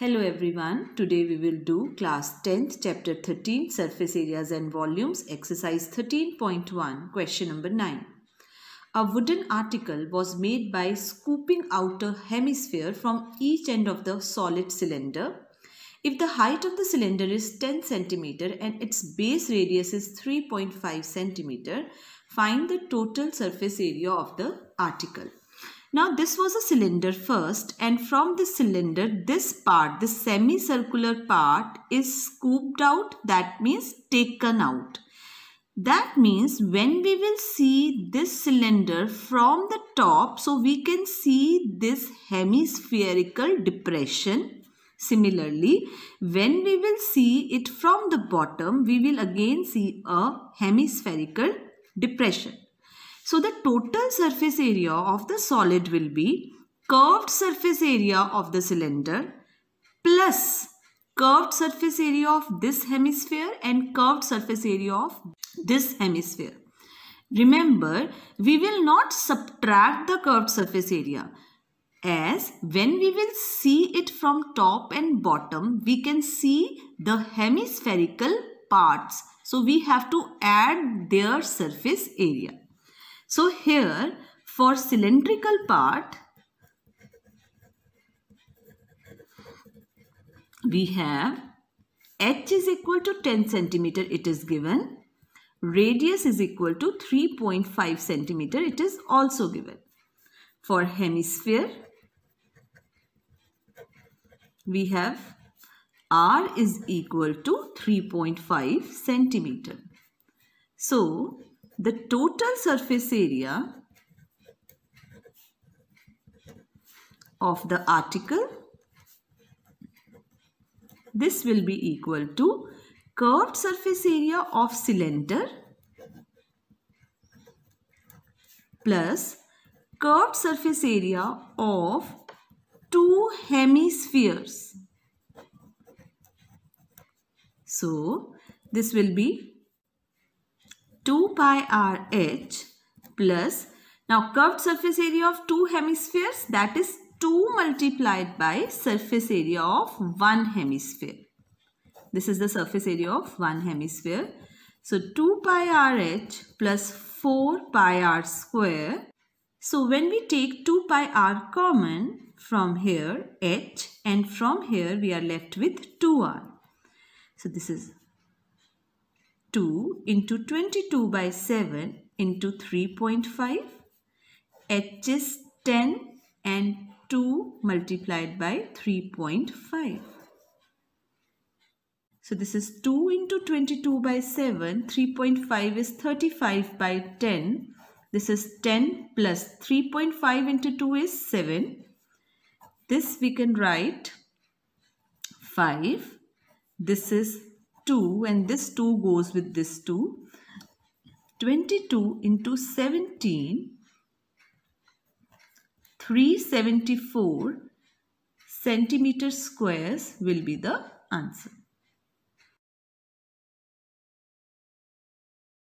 Hello everyone, today we will do class 10th chapter 13 surface areas and volumes exercise 13.1 question number 9. A wooden article was made by scooping out a hemisphere from each end of the solid cylinder. If the height of the cylinder is 10 cm and its base radius is 3.5 cm, find the total surface area of the article. Now this was a cylinder first and from the cylinder this part, this semicircular part is scooped out that means taken out. That means when we will see this cylinder from the top so we can see this hemispherical depression. Similarly, when we will see it from the bottom we will again see a hemispherical depression. So the total surface area of the solid will be curved surface area of the cylinder plus curved surface area of this hemisphere and curved surface area of this hemisphere. Remember, we will not subtract the curved surface area as when we will see it from top and bottom, we can see the hemispherical parts. So, we have to add their surface area. So here for cylindrical part we have h is equal to 10 centimeter it is given. Radius is equal to 3.5 centimeter it is also given. For hemisphere we have r is equal to 3.5 centimeter. So the total surface area of the article this will be equal to curved surface area of cylinder plus curved surface area of two hemispheres. So, this will be 2 pi RH plus now curved surface area of two hemispheres that is 2 multiplied by surface area of one hemisphere. This is the surface area of one hemisphere. So 2 pi RH plus 4 pi R square. So when we take 2 pi R common from here H and from here we are left with 2R. So this is 2 into 22 by 7 into 3.5. H is 10 and 2 multiplied by 3.5. So this is 2 into 22 by 7. 3.5 is 35 by 10. This is 10 plus 3.5 into 2 is 7. This we can write 5. This is 2 and this 2 goes with this 2. 22 into 17, 374 centimeter squares will be the answer.